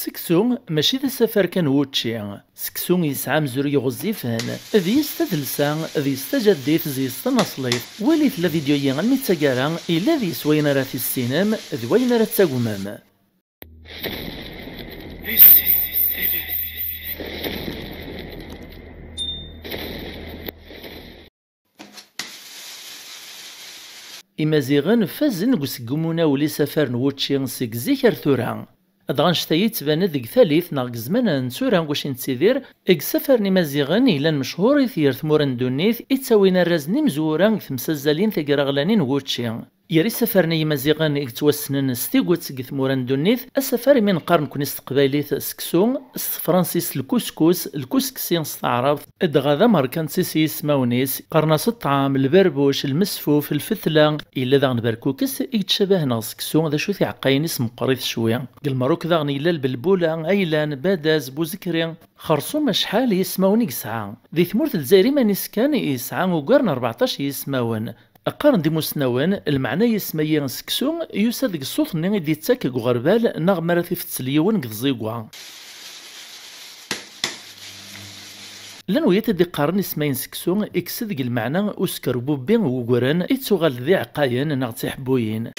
سكسو ماشي ذا سفر كان ووتشي سكسو يسعى مزور غزيفان ذيس تدلسا ذيس تجديت زيس تنصليت وليت الذي ديويا غنمي تاقارا إلا ذي سوين راه في السينام ذوين راه تاقمام إمازيغن فازن قسقمونا ولي سفر نوتشي سيك زيكر أدغان شتايت بان ديك ثالث ناغ زمان نسورا غوشين تسيدير إك سفر نمازيغن إلا مشهور ثير ثمور ندونيث إتساوينا راز نمزورا ثمسازالين ثقراغلانين غوتشي يري ني مزيغان يتوسنن ستيغوت سكيث موران دونيث السفر من قرن كون استقباليت سكسو فرانسيس الكسكس الكسكسين استعرض ادغاذا مركان سيسي سماونيس قرنا الطعام البربوش المسفوف الفتلة إلا ذاغن بركوكس نا سكسو ذا شو ثعقاين اسم قريث شوية المروك ذاغن إلا البلبولة أيلان باداز بوزكري خرصوم شحال يسماون يسعى ذي ثمورة الجزائري مانيس كان يسعى وقرن 14 يسماون أقارن دي مسنوان المعنى يسمى سكسو يساد ديك الصوت ني اللي تاك غربال ناغ مراثي تيفتس اليوان كتزيكوا لان ويات قارن اسمين سكسو اكس ديك المعنى اسكر بوبين وقران اتسوغال ذي عقاين ناغ تحبوين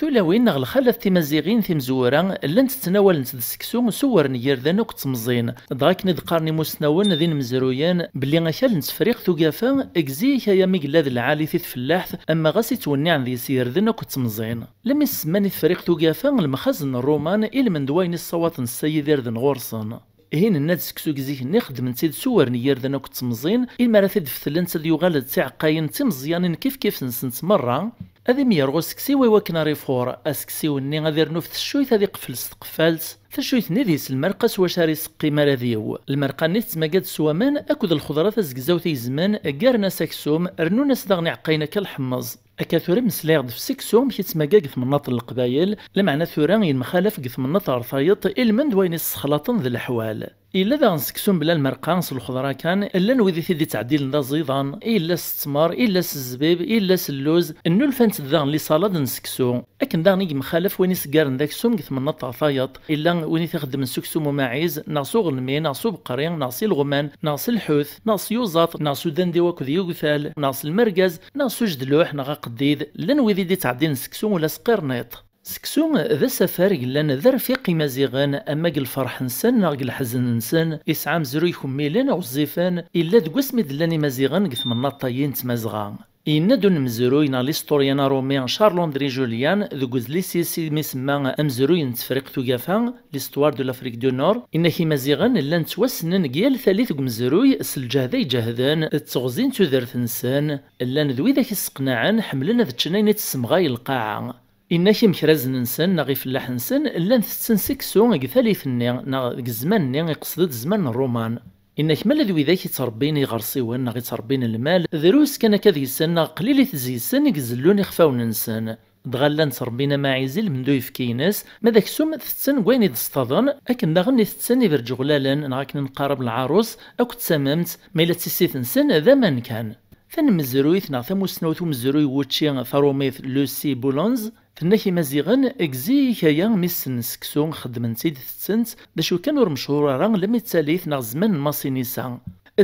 ثلاوين غلخلت في مزيغين في مزورا لن تتناول نتد السكسو سور نير ذا نوك تمزين ضغاك نذقارني مسنون ذين مزرويان بلي غشال نتفريق ثقافا اكزيك يا ميقلاد العالي في الفلاحث اما غاسي توني عن ذي سير ذا نوك تمزين لم يسماني فريق ثقافا المخزن الرومان إل من دواين الصوات السيد ذن غورسن هنا الناس سكسو كزيك نخدم نتيد سور نير ذا نوك تمزين المراثد في ثلانتا ديوغالد تاع قاين تمزيانين كيف كيف نسنت مره هذا ميرغو سكسي ويواكنا ريفور أسكسي وني غادي نوف في تشويت قفل ستقفالت تشويت نادي المرقس واش راه يسقي مراذيو المرقى نيت تماقد سوامان اكد الخضره تزقزاو زمان كارنا سكسوم رنونا ناس عقينا كالحمص أكا ثورا في دف سكسوم كي تماقا في مناط القبايل لمعنى ثورا ينمخالف في مناط عرفايط المند وين السخلاطن ذي الأحوال الا داغ نسكسو بلا المرقانس الخضره كان الا نويدي تيدي تعديل دا زيضان الا الستمر الا الزبيب الا اللوز النولفانت داغ لي صلاد نسكسو اكن داغ نيجي مخالف وين يسكارن داك سوم كث من فايط الا وين تخدم مو مماعيز ناصو غلمي ناصو بقري ناصي الغمان ناصي الحوث ناصي يوزاط ناصو دندي وكذي يوكثال ناصي المركز ناصو جدلوح نغا قديد لا نويدي تعديل نسكسو ولا نيط سكسو ذا سفر يلان ذا رفيق مزيغان اما الفرح نسان ناغ الحزن نسان اسعام زرو او عزيفان الا دقوس مدلان مزيغان قث من الطايين تمازغان إن دون مزروين ليستوريان رومي شارل أندري جوليان ذو جوزلي سيسي مسمى أمزروين تفريق توقفا ليستوار دو لافريك دو نور إن كي مزيغان لان توسنن كيال ثالث مزروي سلجهدا يجهدان تغزين تذرث نسان لان ذوي ذاك السقناعان حملنا ذا تشنين تسمغاي القاعة إن كيم شرز ننسن نغي فلاح نسن إلا تسن سكسو غيك ثالث ني نغ زمان ني يقصد زمان الرومان إن كيما لذ تربيني يتربين يغرسيون نغي تربين المال ذروس كان كذي سن قليل تزيسن يكزلون يخفاو ننسن دغلان تربينا معيزل من دويف كينس ما ذاك سوم تسن وين يدستاضن اكن داغن يتسن يفرجو غلالن نغاك ننقارب العروس اكو تسممت ما الا تسيسيت نسن ذا من كان فن مزرويت نا ثموسنوث مزروي وتشي ثروميث لوسي بولونز تنا كي مزيغن اكزي كيا ميسن سكسون خدمن سيد تسنت باش كان ور مشهور راه لمي تساليث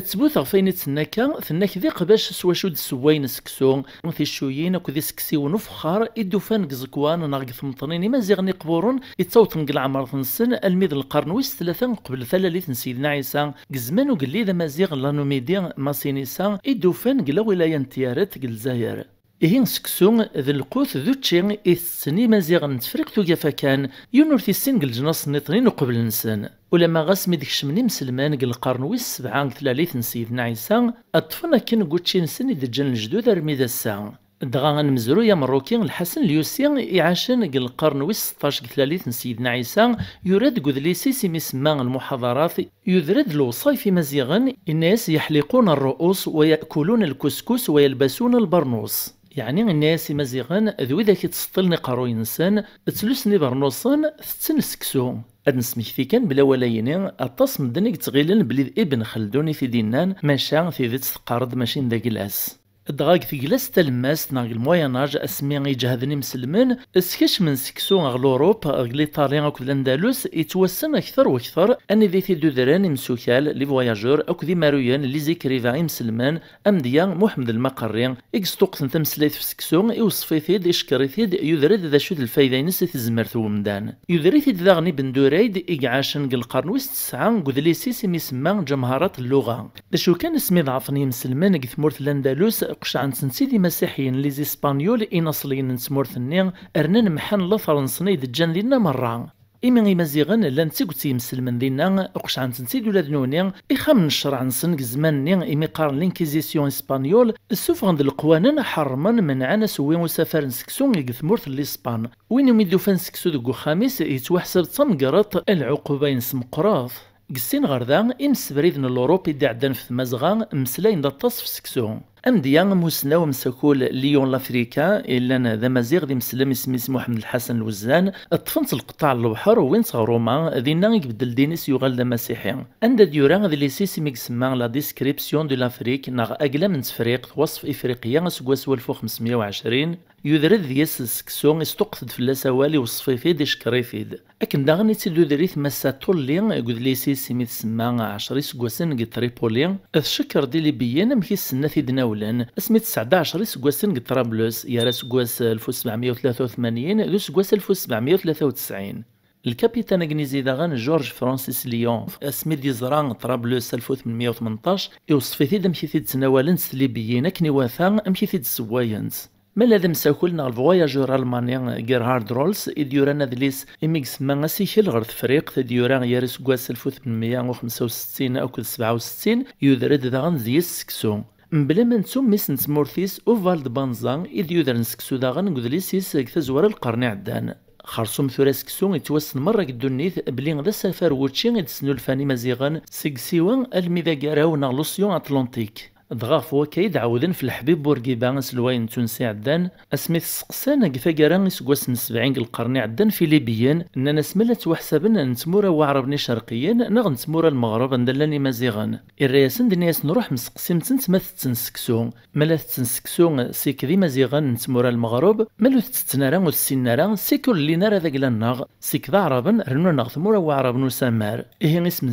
تسبوث غفين تسناكا ثناك ذي قباش سواشو د سكسو ونثي الشويين اكو ذي سكسي ونفخار ادو فان قزكوان ناغ ثمطنين ما زيغ نقبورون يتصو تنقل عمر ثنسن الميد القرن ويس ثلاثا قبل ثلاثة سيدنا عيسى قزمان وقلي ذا ما زيغ لانو ميدي ما سينيسا ادو فان قلا ولاية تيارت قل زاير إهين سكسون ذا القوت ذو تشي إثني مازيغ نتفرق ثو كان يونور في السنجل جناص نطرين قبل نسان ولما غاسمي ديك شمني مسلمان قل القرن ويس سبعة ثلاثة سيدنا عيسى أطفنا كن قوتشي نسني ذا جن الجدود رميدا السا الساعة دغا مزروية مروكي الحسن اليوسي يعاشن قل القرن ويس 16 ثلاثة سيدنا عيسى يرد قذلي سيسي مسمان المحاضرات يذرد الوصاي في مزيغن الناس يحلقون الرؤوس ويأكلون الكسكس ويلبسون البرنوس يعني الناس مزيغن ذو ذاك تسطلني قارو ينسن تلوسني برنوصن تسن سكسو اد نسمحتي بلا ولا يني اتصم دنيك تغيلن بلي ابن خلدوني في دينان ماشا في ذات قرض ماشي ذاك العز دغاك تجلس تلماست ناغ المويناج اسمي يجهذني مسلمن اسكش من سكسو غ لوروب غ ليطاليان اكد الاندلس يتوسم اكثر واكثر ان ذي تدران مسوكال لي فواياجور اكد مارويان لي زيكريفاي مسلمان ديا محمد المقري اكستوقسن تمسليت في سكسو يوصفيثيد يشكريثيد يذرد ذا شود الفايدة ينس الفايدينس تزمرت ومدان يذريثيد ذاغني بن دوريد يقعاشن قل القرن ويس تسعة قدليسيس مسمان جمهرة اللغة ذا شو كان اسمي ضعفني مسلمان قثمورت الاندلس قشعة نسنسي دي مسيحيين لي زيسبانيول إناصليين نسمورثني أرنن محن لفرنسني دجان لينا مرة إما مزيغن لان تيكوتي يمسلمن دينا قشعة تنسيد ولاد نوني إخام الشرع نسن زمان نين إمي قارن لينكيزيسيون إسبانيول السفغن القوانين حرمن عنا سوي مسافر نسكسون إك الإسبان وين يميدو فان سكسو دقو خامس يتوحسب تنقرط العقوبة ينسمقراط قسين غردان إمس بريدن الأوروبي دي عدن في مزغان مسلين دا تصف سكسون ديان مسناو ومسكول ليون لافريكا إلا ذا مزيغ دي مسلم اسميس محمد الحسن الوزان طفنت القطاع البحر وين روما دينا يبدل دينيس يغال ذا مسيحي عند ديورا ذي سيسي ميكسما لا ديسكريبسيون دو لافريك ناغ أقلا من تفريق وصف إفريقيا سكواس 1520 يدرد ديس سكسون استقصد في الأسوالي وصفيفي دي شكريفيد أكن داغن يتسدو دريث مسا طولي يقود ليسي سيميد سما عشر سكواسن قد تريبولي أذ شكر دي ليبيين مهي السنثي دناولن أسميد سعد عشريس قوسن قد ترابلوس يارس قوس الف وسبعمية وثلاثة وتسعين الكابيتان اغنيزي داغن جورج فرانسيس ليون اسمي دي زران طرابلوس 1818 يوصفي ثيد امشي ثيد سنوالنس ليبيين اكني واثان امشي ثيد سواينس مالا ذم مساكلنا الفواياجور المانيا جيرهارد رولز اذ يوران ادليس اميكس ما اسيكل غير فريق ثد يوران يارس كواس 1865 او 67 يذرد ذاغن زيس سكسو مبلا ما نسميس نتمورثيس اوفالد بانزا اذ يذر نسكسو ذاغن قدليسيس تزوار القرن عدان خرصوم ثورا سكسو يتوسن مرة الدنيت بلين ذا سافر ووتشين يتسنو الفاني مزيغان سيغ الميذا الميدا كاراو نغلوسيون اتلانتيك ضغاف وكيد عوذن في الحبيب بورقيبا سلوين تونسي عدان اسميث سقسان قفا قران سقواس من سبعين القرن عدان في ليبيان اننا سملا نتمورا وعربني شرقيين نغ نتمورا المغرب ندلاني مازيغان الرياسن دنياس نروح مسقسيم تنت ما تتنسكسو ملا تتنسكسو سيك ذي مازيغان نتمورا المغرب مالو تتنارا وتسينارا سيكل اللي نارا ذاك لناغ سيك ذا عربن رنو نغ ثمورا وعرب نسامار اهي اسم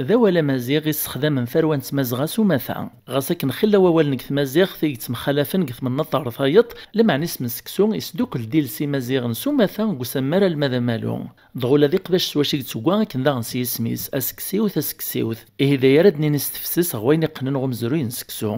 ذا ولا مازيغ يستخدم من فروان تمازغاس سوماثا سكن خلا ووالنك مازيغ ثيت مخالفن كث من نطار فايط لمعني اسم سكسو يسدوكل ديل سي مازيغ نسو مثلا قسمر المذا مالو دغولا ذي قباش سواشي تسوا كندا ذا نسي سميس اسكسيوث اسكسيوث إيه يردني نستفسس غويني قنن غمزروين سكسو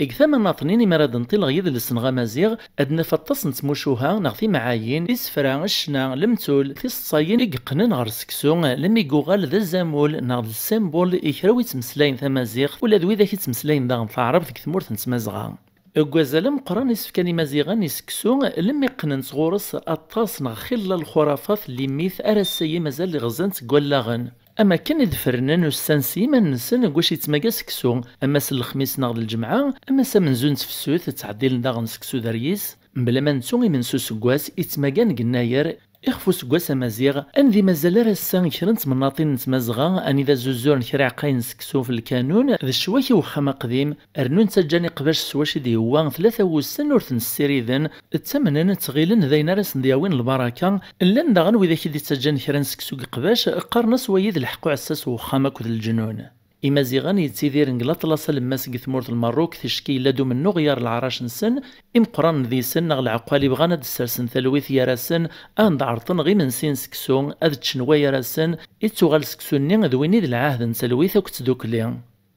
إكثام ما ماطنين مراد نطيل غيد لسنغا مازيغ أدنا فطس نتموشوها نغ معايين إسفرا الشنا لمتول في الصاين إقنن غير سكسو لم يقوغال ذا الزامول نغ السيمبول إكراوي تمسلاين ثا مازيغ ولا ذوي ذاكي تمسلاين ذا العرب ذيك ثمورت نتمازغا إكوازال مقران يسفكاني مازيغا نسكسو لم يقنن صغورس أطاس نغ خلال الخرافات اللي ميث أرسي مازال لغزان تقولاغن اما كان ذفرنا نسان سيما نسن واش يتماكا سكسو اما س الخميس ناغ الجمعه اما سا منزون تفسوت تعديل ناغ نسكسو داريس بلا ما من سوس كواس يتماكا نقناير إخفوس قواسا مزيغ أنذي مازال رسان كرا نتمناطين نتمزغا أن إذا زوزور كرا عقاين سكسو في الكانون ذا شواكي وخام قديم أرنون تجاني قباش سواشي دي هو ثلاثة وسن ورث نسيريذن التمنن تغيلن ذاين راس نضياوين البراكة لان داغن وإذا كي تجاني كرا سكسو قباش قرنس ويد الحقو عساس وخامك كود الجنون إمازيغان يتسيديرن لاطلس لماس ثمورة المروك تشكي لدو من نغيار العراش نسن إم قران ذي سن العقالي بغانا دسرسن ثلويث يارسن أند عرطن غي من سين سكسون أذ تشنوى يارسن إتوغال سكسون ني دويني ذي العهد نسلويث وكتدوكلي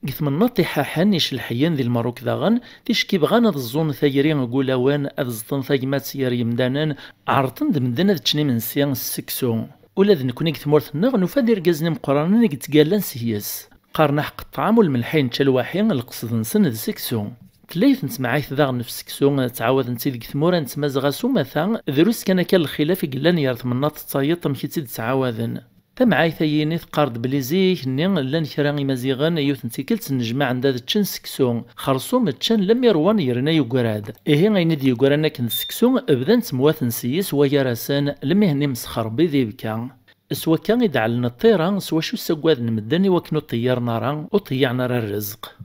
قث من نطي حاحن الحيان ذي المروك داغن تشكي بغانا الزون ثايرين أذ زطن ثايمات سيار يمدانان عرطن دمدن تشني من سين سكسون ولذن ذ نكوني ثمورة النغ نفادر قزني مقرانين قتقالان قارنا حق التعامل من حين تا لواحي القصد نسن د سكسو تلايت نسمعيت ذاغ نفس سكسو تعاود نتي ديك ثمورة نتمازغا سومثا دروس كان كان الخلاف قلان يرث من ناط تصايط مكي تيد تعاودن تمعايت يني ثقارد بليزيك زيك ني لان كرا مزيغن يوث نتيكلت نجمع عند تشن سكسو خرصوم تشن لم يروان يرنا يقراد ايه غيني دي انا كن سكسو بدا نسمواث نسيس ويرسان لم يهني مسخر بذيبكا سوا كان يدعلنا الطيران سوا شو سواد نمدني وكنو طيرنا ران وطيعنا الرزق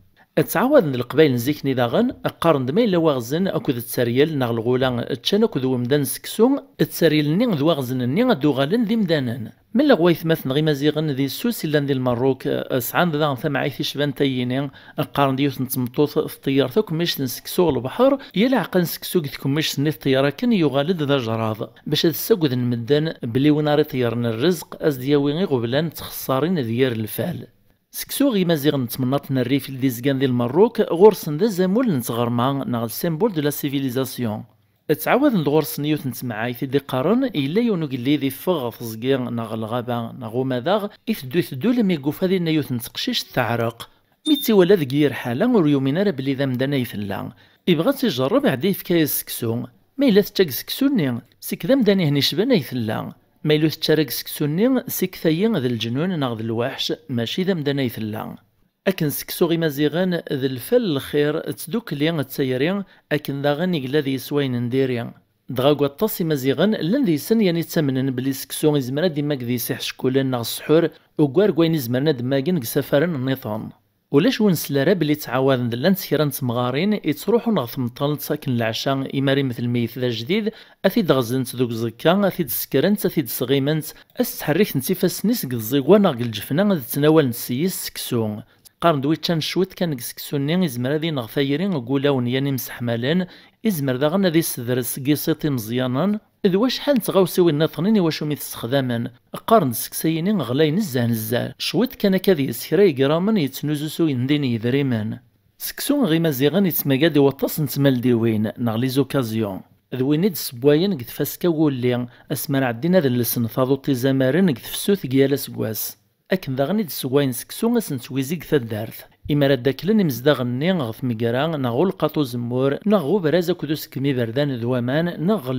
تعاودن القبائل نزيك نيداغن قارن دما إلا واغزن ذا تسريل ناغ الغولا تشان أكد ومدان سكسو تسريل ني غد واغزن ني غد دوغالن ذي مدانان من لغويث مثل غي مزيغن ذي السوس اللان ذي المروك سعان ذا ثمعيث شبان تايينين قارن ديوث نتمطوث في الطيار ثوك مش نسكسو البحر يلا عقل نسكسو قد كمش سني الطيارة كان يغالد ذا جراض باش ذا المدان بلي وناري طيارنا الرزق أزدياوي غي غبلان تخسارين ديار الفعل سكسو غي زيغن تمناطنا الريف اللي زكان ديال المروك غورسن ذا زامول نتغرما ناغ السيمبول دو لا سيفيليزاسيون تعاود لغرس نيوت في دي قارن إلا يونو قلي ذي فغ فزقي ناغ الغابة ناغ مذاغ إثدو ثدو لم يقوف هذي نيوت نتقشيش تعرق ميتي ولا ذقير حالا ور يومين راه بلي ذا مدانا يفلا يبغى تجرب عدي في كايس سكسو ما إلا تتاق سكسو نيغ سك ذا مداني هني شبانا يثلا ما يلو تشارك سكسوني سيك ثايا ذا الجنون ناغ ذا الوحش ماشي ذا مدانا يثلا اكن سكسو غي مازيغان ذا الفل الخير تدوك لي تسيري اكن ذا غني كلا ذي سوين نديري دغاكوا الطاسي مازيغان لن ذي سن يعني تسمنن بلي سكسو غي زمرا ديما كذي سيحش كولن ناغ السحور وكوار كوين زمرنا ديما كن كسافرن نيطون ولاش ونسلارا بلي تعاود ندلا تيران تمغارين يتروحو نغثم طال ساكن العشاء إماري مثل ميث ذا جديد أثيد غزنت دوك زكا أثيد سكرنت أثيد صغيمنت أس تحريك نتيفاس نسك قد الزيوان غ الجفنة ذا تناول نسيس سكسو قارن تشان شوت كان سكسوني يزمر هذي نغفايرين غولاون يعني مسحمالين يزمر ذا غنا ذي سدرس قيسيطي مزيانا إذ واش حال تغاوسيوي الناطنين واش هم يستخدمان قرن سكسيني غلاي نزه نزه شويت كان كذي يسكرا يقرامن يتنوزو سو نديني يدريمان سكسون غي مزيغان يتمقاد وطاس نتمال ديوين نغ لي زوكازيون ذويني دسبواين قد فاسكا ولي اسمان عدينا ذا اللسن ثاضو تيزامارن قد فسوث قيالا سكواس اكن ذاغني دسواين سكسون اسن تويزيق ثدارث إما رداكلن مزداغني غف ميكرا نغو القاطو زمور نغو برازا كدو سكمي بردان ذوامان نغ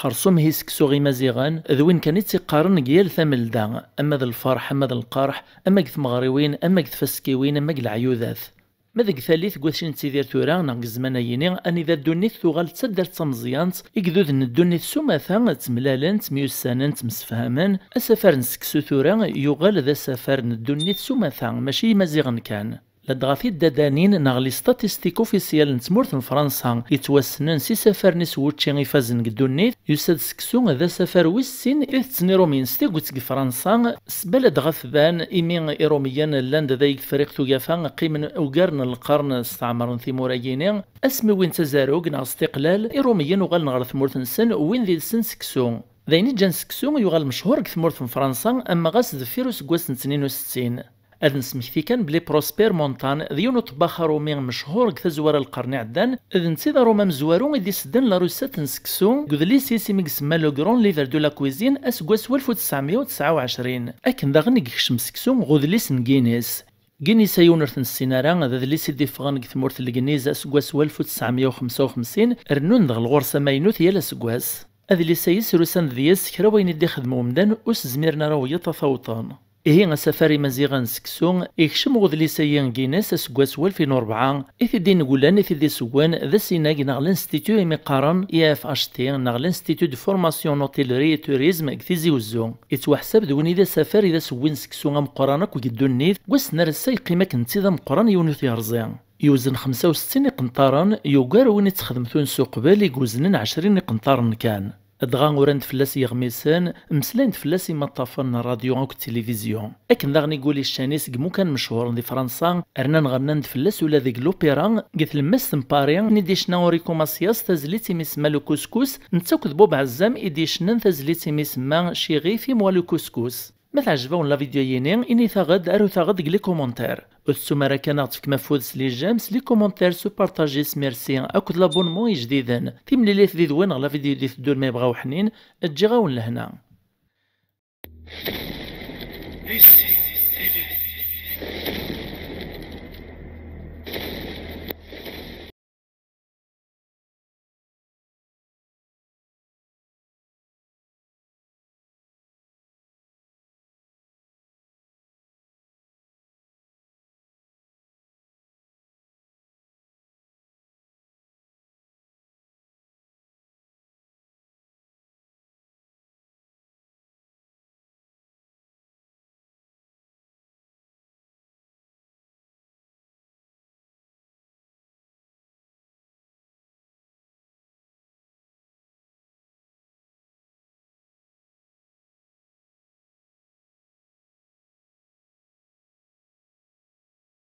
خرصم سكسو غي مزيغان ذوين وين كان يتقارن قيال ثمل دا اما ذا الفرح اما ذا القرح اما قث مغريوين اما قث فسكيوين اما قل عيوذاث ماذا ثالث قوثشين تسيدير ثورا ناق الزمان يني أن إذا الدنيت الثغال تسدر تمزيانت اكذوذ ان الدنيت سماثا تملالن تميسانن تمسفهمن السفر نسكسو ثورا يغال ذا سفر الدوني سماثا ماشي مزيغن كان لدغا غافي الدادانين ستاتيستيك اوفيسيال نتمورت من فرنسا يتوسنن سي سفر نسوتشي غيفازن قدونيت يساد سكسو هذا سفر ويسين إذ رومين ستيغوتسك فرنسا سبلد غثبان إيمي إيروميان لاند ذايك فريق توقافا قيمن أوقرن القرن استعمر ثيمورايين أسمي وين تزاروك نغ استقلال ايروميان وغال نغر ثمورت نسن وين ذي سن سكسو داين جان سكسو يغال مشهور كثمورت من فرنسا أما غاس دفيروس قوس 62 اذن سمحتي كان بلي بروسبير مونتان ديونو طباخارو مين مشهور كثا زوار القرن عدان اذ نسي روما مزوارو ادي سدن لا روسات نسكسو قذلي سيسي ميك سما لو كرون ليفر دو لا كويزين اسكواس 1929 اكن داغن يكشم سكسو غوذليس نكينيس كيني سايون رثن السينارا هذا اللي سيدي فغان في ثمورة الكنيز اسكواس 1955 رنون دغ الغرسة ماينوث يالا سكواس هذا اللي سايس روسان دياس كرا وين يدي خدمو مدان اس زميرنا راهو يتفاوطان إهي سفاري مزيغا سكسو يكشم غدليسا ينجينيس سكواس 2004 إثيدي نقولان إثيدي سوان ذا سيناك نغ لانستيتو إيمي قارن إي اف اش تي نغ لانستيتو دو فورماسيون نوتيلري توريزم إكتيزي وزو يتوحسب دوني ذا سفاري ذا سوين سكسو غام قرانك وكدو النيف واس نرسا يقيمك نتيذا مقران يونو ثيارزيان يوزن 65 قنطارا يوغار وين تخدم سوق بالي يوزن 20 قنطارا كان دغان ورند فلاس يغميسن مسلين فلاس ما طافن الراديو او التلفزيون اكن دغني قولي الشانيس كمو كان مشهور دي فرنسا ارنان نغنند فلاس ولا ذيك لوبيرا قلت لمس باري نديش اوريكو ماسياس تازليتي ميسما لو كوسكوس بعزام كذبوب عزام ايديشنن تازليتي ميسما شيغيفي في لو كوسكوس ما تعجبون لا فيديو يني اني ثغد ارو ثغد لي كومونتير السمارة كانت فيك مفوز لي جيمس لي كومونتير سو بارطاجي سميرسي اكو لابونمون جديد تيملي لي فيديو وين لا فيديو دي ثدول ما يبغاو حنين تجي غاون لهنا